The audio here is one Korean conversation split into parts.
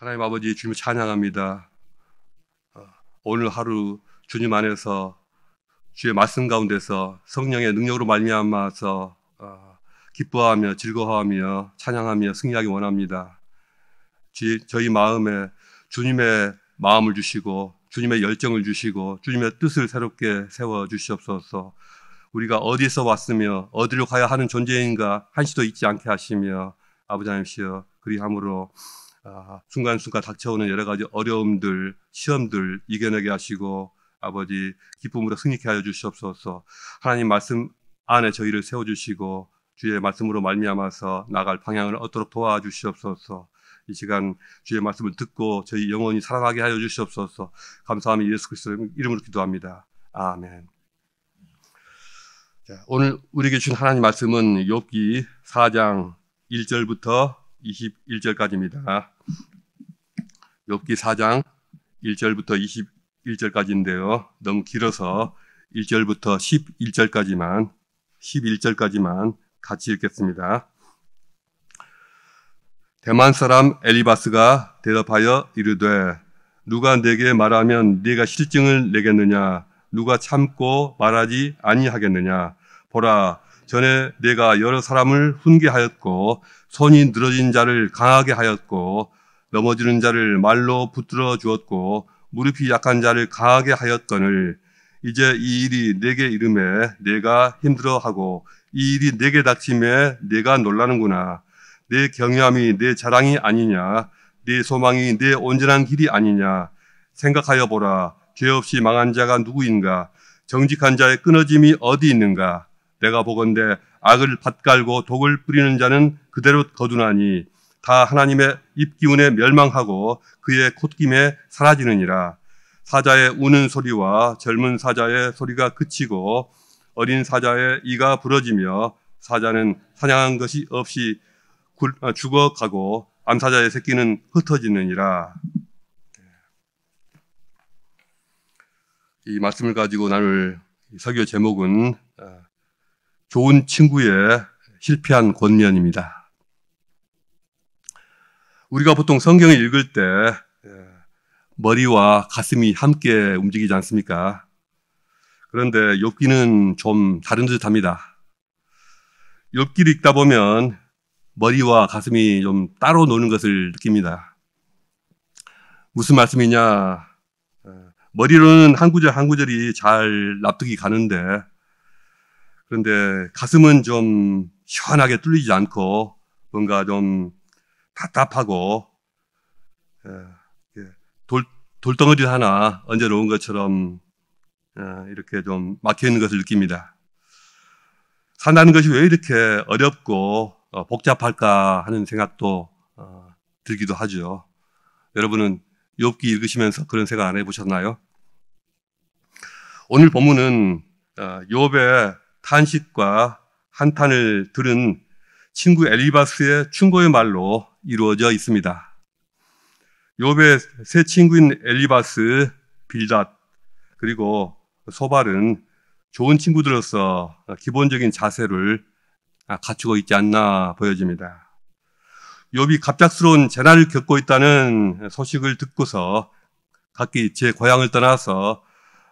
하나님 아버지 주님 찬양합니다. 어, 오늘 하루 주님 안에서 주의 말씀 가운데서 성령의 능력으로 말미암아서 어, 기뻐하며 즐거워하며 찬양하며 승리하기 원합니다. 저희 마음에 주님의 마음을 주시고 주님의 열정을 주시고 주님의 뜻을 새롭게 세워 주시옵소서. 우리가 어디서 왔으며 어디로 가야 하는 존재인가 한시도 잊지 않게 하시며 아버지 하나님시여 그리함으로 순간순간 아, 닥쳐오는 여러 가지 어려움들, 시험들 이겨내게 하시고 아버지 기쁨으로 승리케 하여 주시옵소서. 하나님 말씀 안에 저희를 세워 주시고 주의 말씀으로 말미암아서 나갈 방향을 얻도록 도와주시옵소서. 이 시간 주의 말씀을 듣고 저희 영혼이 사랑하게 하여 주시옵소서. 감사함이 예수 그리스도의 이름으로 기도합니다. 아멘. 오늘 우리에게 주신 하나님 말씀은 욥기 4장 1절부터 21절까지입니다. 욥기 4장 1절부터 21절까지인데요. 너무 길어서 1절부터 11절까지만 11절까지만 같이 읽겠습니다. 대만 사람 엘리바스가 대답하여 이르되 누가 내게 말하면 네가 실증을 내겠느냐 누가 참고 말하지 아니하겠느냐 보라 전에 내가 여러 사람을 훈계하였고 손이 늘어진 자를 강하게 하였고 넘어지는 자를 말로 붙들어 주었고 무릎이 약한 자를 강하게 하였거늘 이제 이 일이 내게 이름에 내가 힘들어하고 이 일이 내게 닥침에 내가 놀라는구나 내 경외함이 내 자랑이 아니냐 내 소망이 내 온전한 길이 아니냐 생각하여 보라 죄 없이 망한 자가 누구인가 정직한 자의 끊어짐이 어디 있는가 내가 보건대 악을 밭갈고 독을 뿌리는 자는 그대로 거두나니 다 하나님의 입기운에 멸망하고 그의 콧김에 사라지느니라. 사자의 우는 소리와 젊은 사자의 소리가 그치고 어린 사자의 이가 부러지며 사자는 사냥한 것이 없이 아, 죽어가고 암사자의 새끼는 흩어지느니라. 이 말씀을 가지고 나눌 설교 제목은 아, 좋은 친구의 실패한 권면입니다. 우리가 보통 성경을 읽을 때 예, 머리와 가슴이 함께 움직이지 않습니까? 그런데 욥기는 좀 다른 듯합니다. 욥기를 읽다 보면 머리와 가슴이 좀 따로 노는 것을 느낍니다. 무슨 말씀이냐? 예, 머리로는 한 구절 한 구절이 잘 납득이 가는데 그런데 가슴은 좀 시원하게 뚫리지 않고 뭔가 좀 답답하고 돌, 돌덩어리 하나 언제 놓은 것처럼 이렇게 좀 막혀 있는 것을 느낍니다. 산다는 것이 왜 이렇게 어렵고 어, 복잡할까 하는 생각도 어, 들기도 하죠. 여러분은 욥기 읽으시면서 그런 생각 안 해보셨나요? 오늘 본문은 어, 욥의 탄식과 한탄을 들은 친구 엘리바스의 충고의 말로 이루어져 있습니다. 요배 새 친구인 엘리바스, 빌닷 그리고 소발은 좋은 친구들로서 기본적인 자세를 갖추고 있지 않나 보여집니다. 요비 갑작스러운 재난을 겪고 있다는 소식을 듣고서 각기 제 고향을 떠나서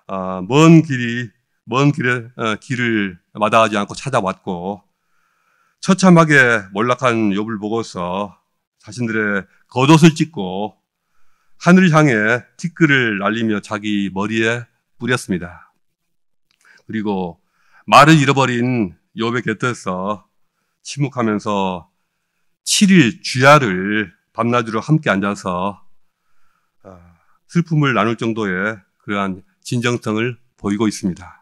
어, 먼 길이 먼 길에 어, 길을 마다하지 않고 찾아왔고 처참하게 몰락한 욥을 보고서 자신들의 겉옷을 찢고 하늘 향해 티끌을 날리며 자기 머리에 뿌렸습니다. 그리고 말을 잃어버린 욥의 곁에서 침묵하면서 7일 주야를 밤낮으로 함께 앉아서 어, 슬픔을 나눌 정도의 그러한 진정성을 보이고 있습니다.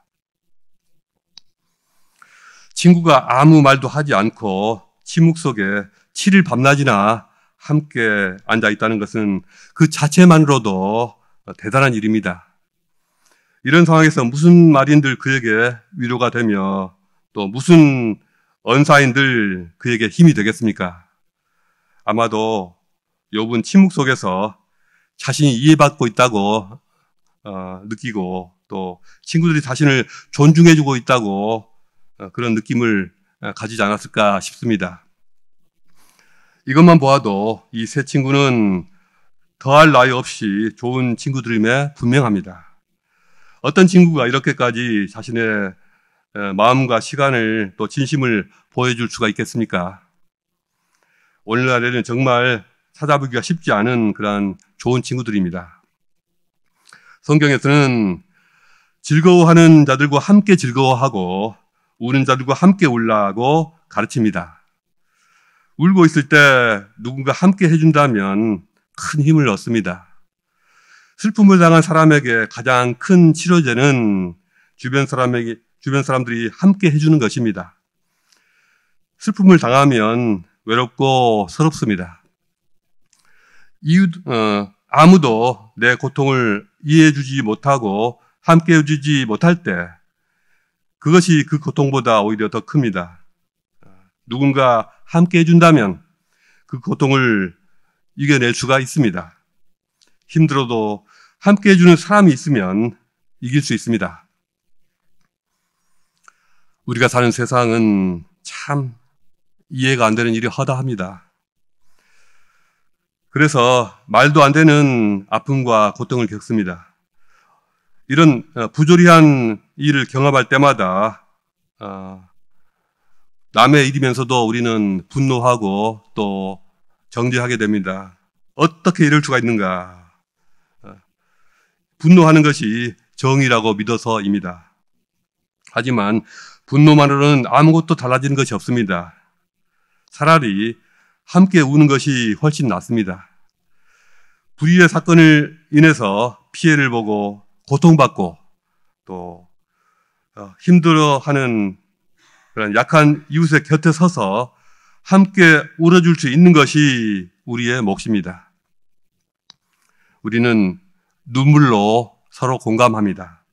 친구가 아무 말도 하지 않고 침묵 속에 7일 밤낮이나 함께 앉아 있다는 것은 그 자체만으로도 대단한 일입니다. 이런 상황에서 무슨 말인들 그에게 위로가 되며 또 무슨 언사인들 그에게 힘이 되겠습니까? 아마도 욥분 침묵 속에서 자신이 이해받고 있다고 어, 느끼고 또 친구들이 자신을 존중해주고 있다고 어, 그런 느낌을 어, 가지지 않았을까 싶습니다. 이것만 보아도 이 세 친구는 더할 나위 없이 좋은 친구들임에 분명합니다. 어떤 친구가 이렇게까지 자신의 어, 마음과 시간을 또 진심을 보여줄 수가 있겠습니까? 오늘날에는 정말 찾아보기가 쉽지 않은 그런 좋은 친구들입니다. 성경에서는 즐거워하는 자들과 함께 즐거워하고 우는 자들과 함께 울라고 가르칩니다. 울고 있을 때 누군가 함께 해준다면 큰 힘을 얻습니다. 슬픔을 당한 사람에게 가장 큰 치료제는 주변 사람에게, 주변 사람들이 함께 해주는 것입니다. 슬픔을 당하면 외롭고 서럽습니다. 이유, 어, 아무도 내 고통을 이해해주지 못하고 함께 해주지 못할 때 그것이 그 고통보다 오히려 더 큽니다. 누군가 함께 해준다면 그 고통을 이겨낼 수가 있습니다. 힘들어도 함께 해주는 사람이 있으면 이길 수 있습니다. 우리가 사는 세상은 참 이해가 안 되는 일이 허다합니다. 그래서 말도 안 되는 아픔과 고통을 겪습니다. 이런 어, 부조리한 일을 경험할 때마다 어, 남의 일이면서도 우리는 분노하고 또 정죄하게 됩니다. 어떻게 이럴 수가 있는가? 어, 분노하는 것이 정의라고 믿어서입니다. 하지만 분노만으로는 아무것도 달라지는 것이 없습니다. 차라리 함께 우는 것이 훨씬 낫습니다. 불의의 사건을 인해서 피해를 보고 고통받고 또 어, 힘들어하는 그런 약한 이웃의 곁에 서서 함께 울어줄 수 있는 것이 우리의 몫입니다. 우리는 눈물로 서로 공감합니다.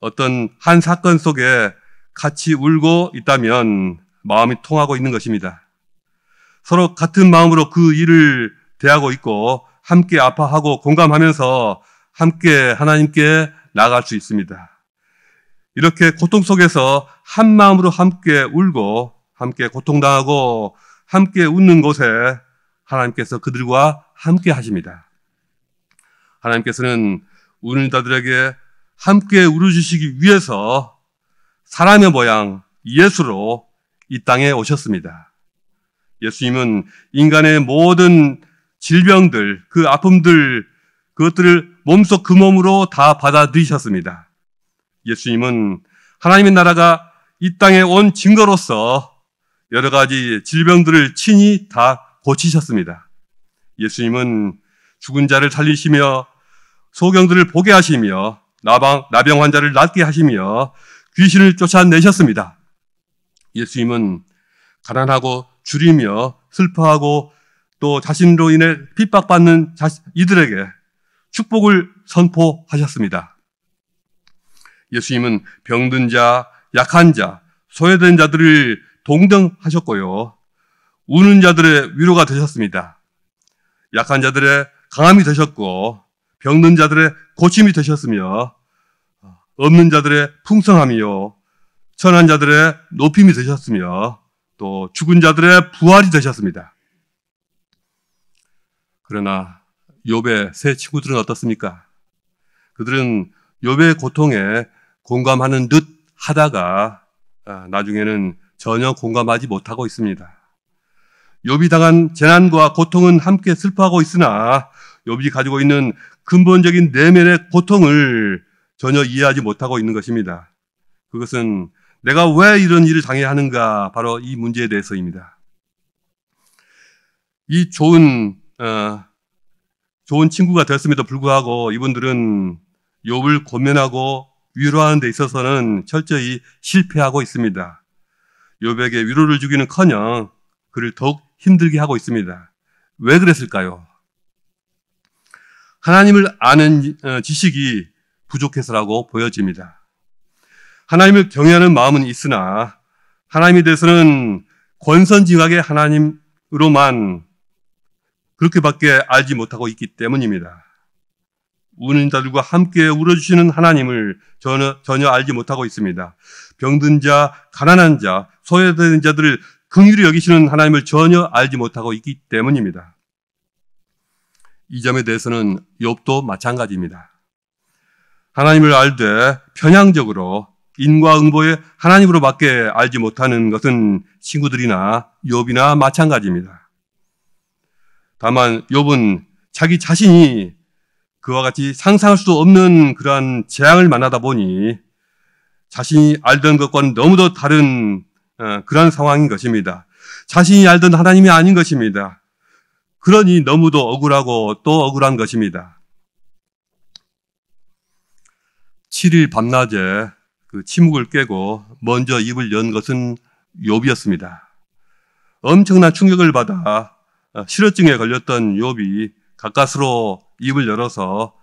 어떤 한 사건 속에 같이 울고 있다면 마음이 통하고 있는 것입니다. 서로 같은 마음으로 그 일을 대하고 있고 함께 아파하고 공감하면서 함께 하나님께 나갈 수 있습니다. 이렇게 고통 속에서 한 마음으로 함께 울고 함께 고통당하고 함께 웃는 곳에 하나님께서 그들과 함께 하십니다. 하나님께서는 우는 자들에게 함께 울어주시기 위해서 사람의 모양 예수로 이 땅에 오셨습니다. 예수님은 인간의 모든 질병들, 그 아픔들, 그것들을 몸속 그 몸으로 다 받아들이셨습니다. 예수님은 하나님의 나라가 이 땅에 온 증거로서 여러 가지 질병들을 친히 다 고치셨습니다. 예수님은 죽은 자를 살리시며 소경들을 보게 하시며 나방, 나병 환자를 낫게 하시며 귀신을 쫓아내셨습니다. 예수님은 가난하고 줄이며 슬퍼하고 또 자신으로 인해 핍박받는 이들에게 축복을 선포하셨습니다. 예수님은 병든 자, 약한 자, 소외된 자들을 동등하셨고요. 우는 자들의 위로가 되셨습니다. 약한 자들의 강함이 되셨고, 병든 자들의 고침이 되셨으며, 없는 자들의 풍성함이요, 천한 자들의 높임이 되셨으며, 또 죽은 자들의 부활이 되셨습니다. 그러나 욥의 세 친구들은 어떻습니까? 그들은 욥의 고통에 공감하는 듯 하다가 아, 나중에는 전혀 공감하지 못하고 있습니다. 욥이 당한 재난과 고통은 함께 슬퍼하고 있으나 욥이 가지고 있는 근본적인 내면의 고통을 전혀 이해하지 못하고 있는 것입니다. 그것은 내가 왜 이런 일을 당해야 하는가 바로 이 문제에 대해서입니다. 이 좋은 어, 좋은 친구가 되었음에도 불구하고 이분들은 욥을 고면하고 위로하는 데 있어서는 철저히 실패하고 있습니다. 요백에 위로를 주기는커녕 그를 더욱 힘들게 하고 있습니다. 왜 그랬을까요? 하나님을 아는 어, 지식이 부족해서라고 보여집니다. 하나님을 경외하는 마음은 있으나 하나님에 대해서는 권선징악의 하나님으로만 그렇게밖에 알지 못하고 있기 때문입니다. 우는 자들과 함께 울어주시는 하나님을 전혀, 전혀 알지 못하고 있습니다. 병든 자, 가난한 자, 소외된 자들을 긍휼히 여기시는 하나님을 전혀 알지 못하고 있기 때문입니다. 이 점에 대해서는 욥도 마찬가지입니다. 하나님을 알되 편향적으로 인과응보의 하나님으로밖에 알지 못하는 것은 친구들이나 욥이나 마찬가지입니다. 다만 욥은 자기 자신이 그와 같이 상상할 수도 없는 그러한 재앙을 만나다 보니 자신이 알던 것과는 너무도 다른 어, 그러한 상황인 것입니다. 자신이 알던 하나님이 아닌 것입니다. 그러니 너무도 억울하고 또 억울한 것입니다. 7일 밤낮에 그 침묵을 깨고 먼저 입을 연 것은 욥이었습니다. 엄청난 충격을 받아 어, 실어증에 걸렸던 욥이 가까스로 입을 열어서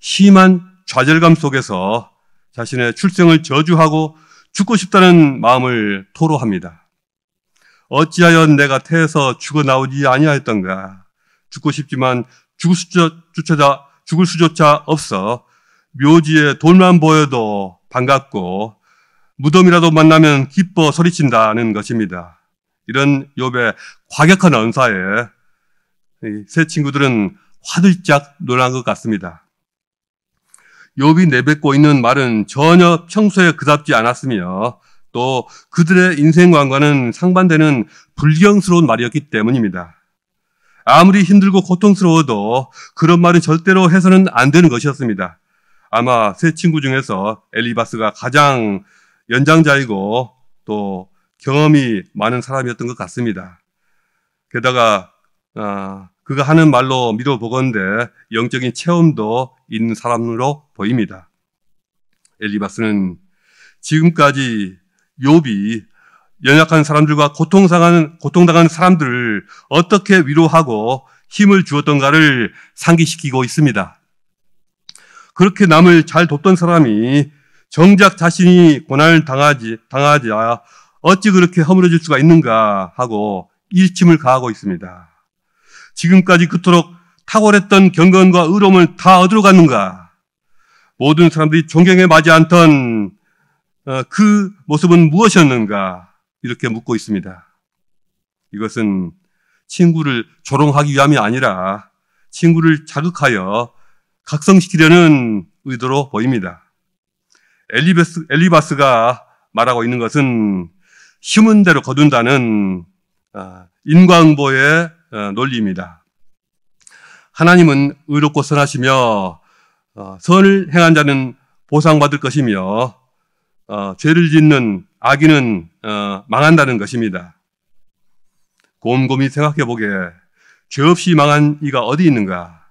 심한 좌절감 속에서 자신의 출생을 저주하고 죽고 싶다는 마음을 토로합니다. 어찌하여 내가 태에서 죽어 나오지 아니하였던가. 죽고 싶지만 죽을 수조차, 죽을 수조차 없어 묘지에 돌만 보여도 반갑고 무덤이라도 만나면 기뻐 소리친다는 것입니다. 이런 욥의 과격한 언사에 새 친구들은 화들짝 놀란 것 같습니다. 욥이 내뱉고 있는 말은 전혀 평소에 그답지 않았으며 또 그들의 인생관과는 상반되는 불경스러운 말이었기 때문입니다. 아무리 힘들고 고통스러워도 그런 말은 절대로 해서는 안 되는 것이었습니다. 아마 세 친구 중에서 엘리바스가 가장 연장자이고 또 경험이 많은 사람이었던 것 같습니다. 게다가 어, 그가 하는 말로 믿어보건대 영적인 체험도 있는 사람으로 보입니다. 엘리바스는 지금까지 욥이 연약한 사람들과 고통당하는, 고통당하는 사람들을 어떻게 위로하고 힘을 주었던가를 상기시키고 있습니다. 그렇게 남을 잘 돕던 사람이 정작 자신이 고난을 당하지, 당하자 어찌 그렇게 허물어질 수가 있는가 하고 일침을 가하고 있습니다. 지금까지 그토록 탁월했던 경건과 의로움을 다 어디로 갔는가? 모든 사람들이 존경에 맞지 않던 어, 그 모습은 무엇이었는가? 이렇게 묻고 있습니다. 이것은 친구를 조롱하기 위함이 아니라 친구를 자극하여 각성시키려는 의도로 보입니다. 엘리베스, 엘리바스가 말하고 있는 것은 심은 대로 거둔다는 어, 인과응보의 논리입니다. 어, 하나님은 의롭고 선하시며 어, 선을 행한 자는 보상받을 것이며 어, 죄를 짓는 악인은 망한다는 것입니다. 곰곰이 생각해 보게 죄 없이 망한 이가 어디 있는가?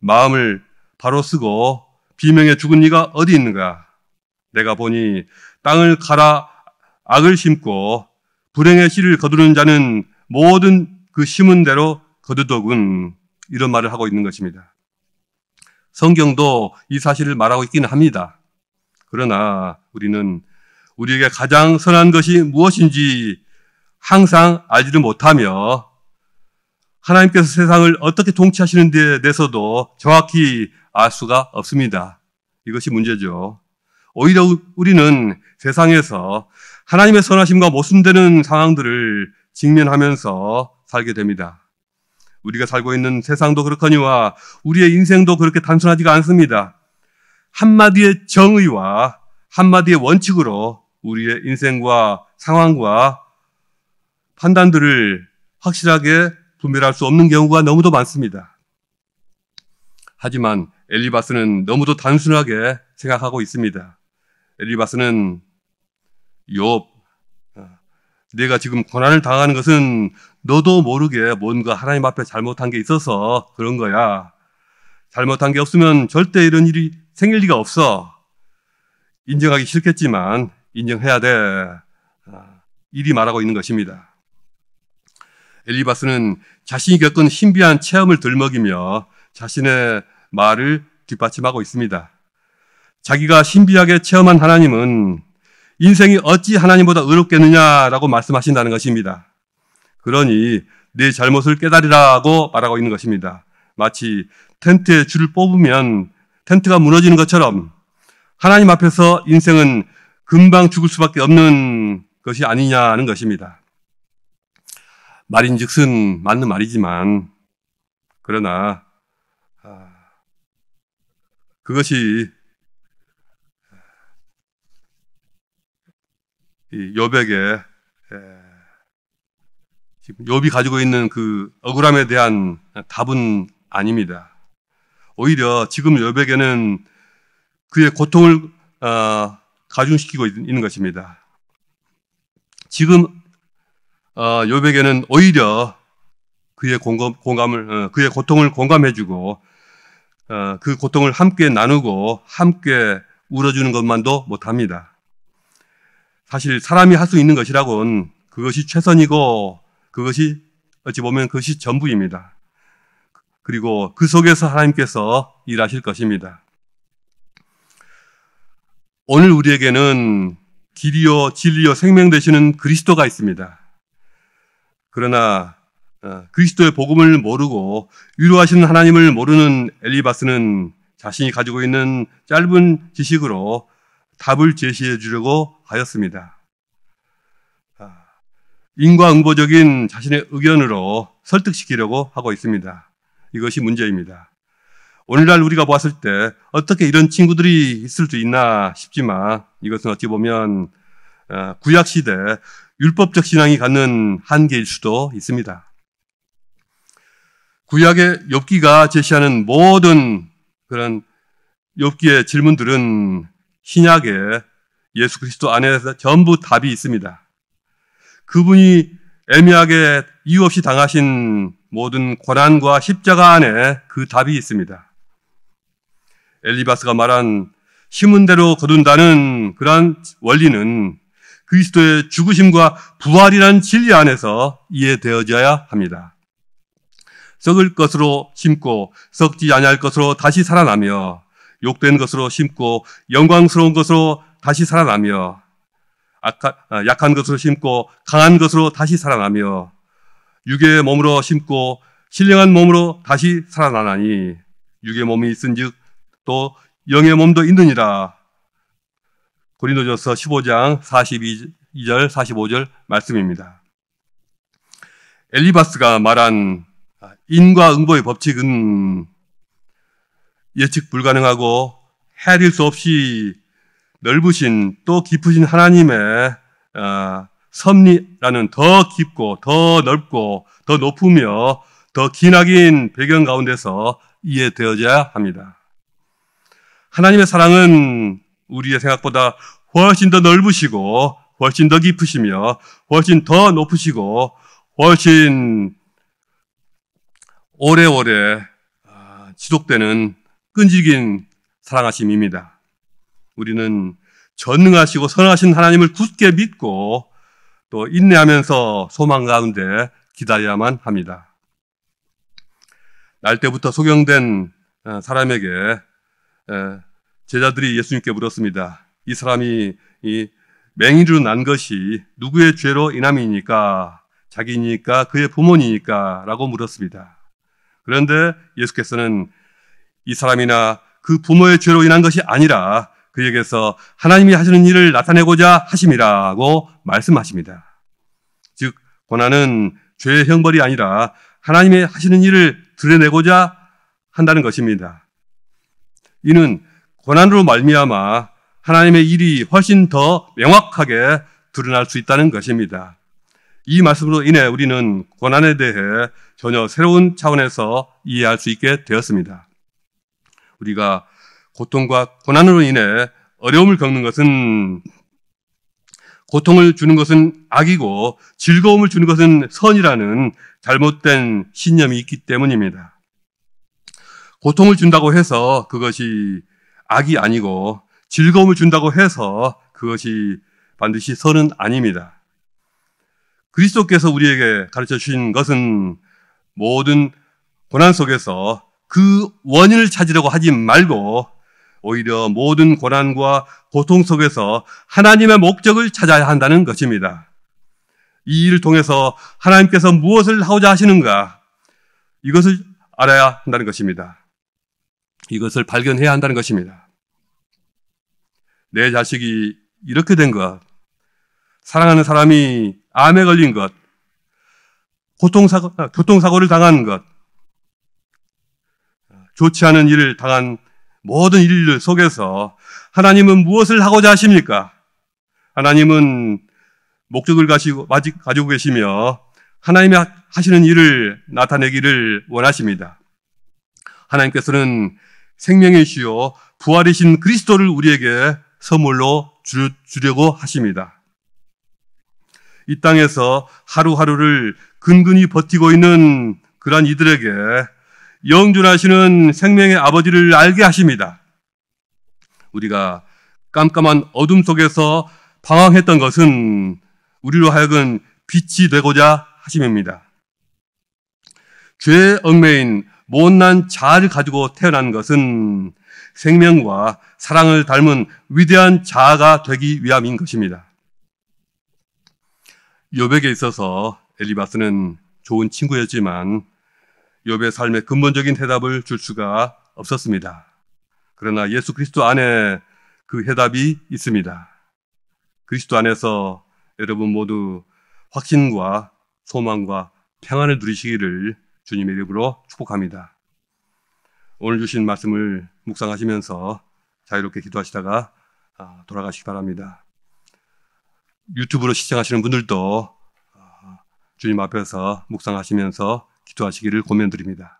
마음을 바로 쓰고 비명에 죽은 이가 어디 있는가? 내가 보니 땅을 갈아 악을 심고 불행의 씨를 거두는 자는 모든 그 심은 대로 거두더군 이런 말을 하고 있는 것입니다. 성경도 이 사실을 말하고 있기는 합니다. 그러나 우리는 우리에게 가장 선한 것이 무엇인지 항상 알지를 못하며 하나님께서 세상을 어떻게 통치하시는 데 대해서도 정확히 알 수가 없습니다. 이것이 문제죠. 오히려 우리는 세상에서 하나님의 선하심과 모순되는 상황들을 직면하면서 살게 됩니다. 우리가 살고 있는 세상도 그렇거니와 우리의 인생도 그렇게 단순하지가 않습니다. 한마디의 정의와 한마디의 원칙으로 우리의 인생과 상황과 판단들을 확실하게 분별할 수 없는 경우가 너무도 많습니다. 하지만 엘리바스는 너무도 단순하게 생각하고 있습니다. 엘리바스는 욥 내가 지금 고난을 당하는 것은 너도 모르게 뭔가 하나님 앞에 잘못한 게 있어서 그런 거야. 잘못한 게 없으면 절대 이런 일이 생길 리가 없어. 인정하기 싫겠지만 인정해야 돼. 아, 일이 말하고 있는 것입니다. 엘리바스는 자신이 겪은 신비한 체험을 들먹이며 자신의 말을 뒷받침하고 있습니다. 자기가 신비하게 체험한 하나님은 인생이 어찌 하나님보다 의롭겠느냐라고 말씀하신다는 것입니다. 그러니 네 잘못을 깨달으라고 말하고 있는 것입니다. 마치 텐트에 줄을 뽑으면 텐트가 무너지는 것처럼 하나님 앞에서 인생은 금방 죽을 수밖에 없는 것이 아니냐는 것입니다. 말인 즉슨 맞는 말이지만, 그러나, 아, 그것이 이 여백에 예, 지금 여비 가지고 있는 그 억울함에 대한 답은 아닙니다. 오히려 지금 여백에는 그의 고통을 어, 가중시키고 있는 것입니다. 지금 어, 여백에는 오히려 그의 공감, 을 어, 그의 고통을 공감해주고 어, 그 고통을 함께 나누고 함께 울어주는 것만도 못합니다. 사실 사람이 할 수 있는 것이라곤 그것이 최선이고 그것이 어찌 보면 그것이 전부입니다. 그리고 그 속에서 하나님께서 일하실 것입니다. 오늘 우리에게는 길이요 진리요 생명 되시는 그리스도가 있습니다. 그러나 어, 그리스도의 복음을 모르고 위로하시는 하나님을 모르는 엘리바스는 자신이 가지고 있는 짧은 지식으로 답을 제시해 주려고 하였습니다. 아, 인과응보적인 자신의 의견으로 설득시키려고 하고 있습니다. 이것이 문제입니다. 오늘날 우리가 봤을 때 어떻게 이런 친구들이 있을 수 있나 싶지만 이것은 어찌 보면 아, 구약시대 율법적 신앙이 갖는 한계일 수도 있습니다. 구약의 엽기가 제시하는 모든 그런 엽기의 질문들은 신약에 예수 그리스도 안에서 전부 답이 있습니다. 그분이 애매하게 이유 없이 당하신 모든 고난과 십자가 안에 그 답이 있습니다. 엘리바스가 말한 심은 대로 거둔다는 그러한 원리는 그리스도의 죽으심과 부활이라 진리 안에서 이해되어져야 합니다. 썩을 것으로 심고 썩지 아니할 것으로 다시 살아나며 욕된 것으로 심고 영광스러운 것으로 다시 살아나며 어, 약한 것으로 심고 강한 것으로 다시 살아나며 육의 몸으로 심고 신령한 몸으로 다시 살아나나니 육의 몸이 있은즉 또 영의 몸도 있느니라. 고린도전서 15장 42절 45절 말씀입니다. 엘리바스가 말한 인과 응보의 법칙은 예측 불가능하고 헤아릴 수 없이 넓으신 또 깊으신 하나님의 어, 섭리라는 더 깊고 더 넓고 더 높으며 더 기나긴 배경 가운데서 이해되어져야 합니다. 하나님의 사랑은 우리의 생각보다 훨씬 더 넓으시고 훨씬 더 깊으시며 훨씬 더 높으시고 훨씬 오래오래 어, 지속되는 끈질긴 사랑하심입니다. 우리는 전능하시고 선하신 하나님을 굳게 믿고 또 인내하면서 소망 가운데 기다려야만 합니다. 날 때부터 소경된 어, 사람에게 어, 제자들이 예수님께 물었습니다. 이 사람이 이 맹인으로 난 것이 누구의 죄로 인함이니까 자기니까 그의 부모니까 라고 물었습니다. 그런데 예수께서는 이 사람이나 그 부모의 죄로 인한 것이 아니라 그에게서 하나님이 하시는 일을 나타내고자 하심이라고 말씀하십니다. 즉, 고난은 죄의 형벌이 아니라 하나님의 하시는 일을 드러내고자 한다는 것입니다. 이는 고난으로 말미암아 하나님의 일이 훨씬 더 명확하게 드러날 수 있다는 것입니다. 이 말씀으로 인해 우리는 고난에 대해 전혀 새로운 차원에서 이해할 수 있게 되었습니다. 우리가 고통과 고난으로 인해 어려움을 겪는 것은 고통을 주는 것은 악이고 즐거움을 주는 것은 선이라는 잘못된 신념이 있기 때문입니다. 고통을 준다고 해서 그것이 악이 아니고 즐거움을 준다고 해서 그것이 반드시 선은 아닙니다. 그리스도께서 우리에게 가르쳐 주신 것은 모든 고난 속에서 그 원인을 찾으려고 하지 말고 오히려 모든 고난과 고통 속에서 하나님의 목적을 찾아야 한다는 것입니다. 이 일을 통해서 하나님께서 무엇을 하고자 하시는가 이것을 알아야 한다는 것입니다. 이것을 발견해야 한다는 것입니다. 내 자식이 이렇게 된 것, 사랑하는 사람이 암에 걸린 것, 교통사고, 교통사고를 당한 것, 좋지 않은 일을 당한 모든 일들 속에서 하나님은 무엇을 하고자 하십니까? 하나님은 목적을 가지고, 가지고 계시며 하나님이 하시는 일을 나타내기를 원하십니다. 하나님께서는 생명이시요 부활이신 그리스도를 우리에게 선물로 주, 주려고 하십니다. 이 땅에서 하루하루를 근근히 버티고 있는 그러한 이들에게 영준하시는 생명의 아버지를 알게 하십니다. 우리가 깜깜한 어둠 속에서 방황했던 것은 우리로 하여금 빛이 되고자 하심입니다. 죄의 얽매인 못난 자아를 가지고 태어난 것은 생명과 사랑을 닮은 위대한 자아가 되기 위함인 것입니다. 요백에 있어서 엘리바스는 좋은 친구였지만 욥의 삶에 근본적인 해답을 줄 수가 없었습니다. 그러나 예수 그리스도 안에 그 해답이 있습니다. 그리스도 안에서 여러분 모두 확신과 소망과 평안을 누리시기를 주님의 이름으로 축복합니다. 오늘 주신 말씀을 묵상하시면서 자유롭게 기도하시다가 아, 돌아가시기 바랍니다. 유튜브로 시청하시는 분들도 아, 주님 앞에서 묵상하시면서 기도하시기를 고면드립니다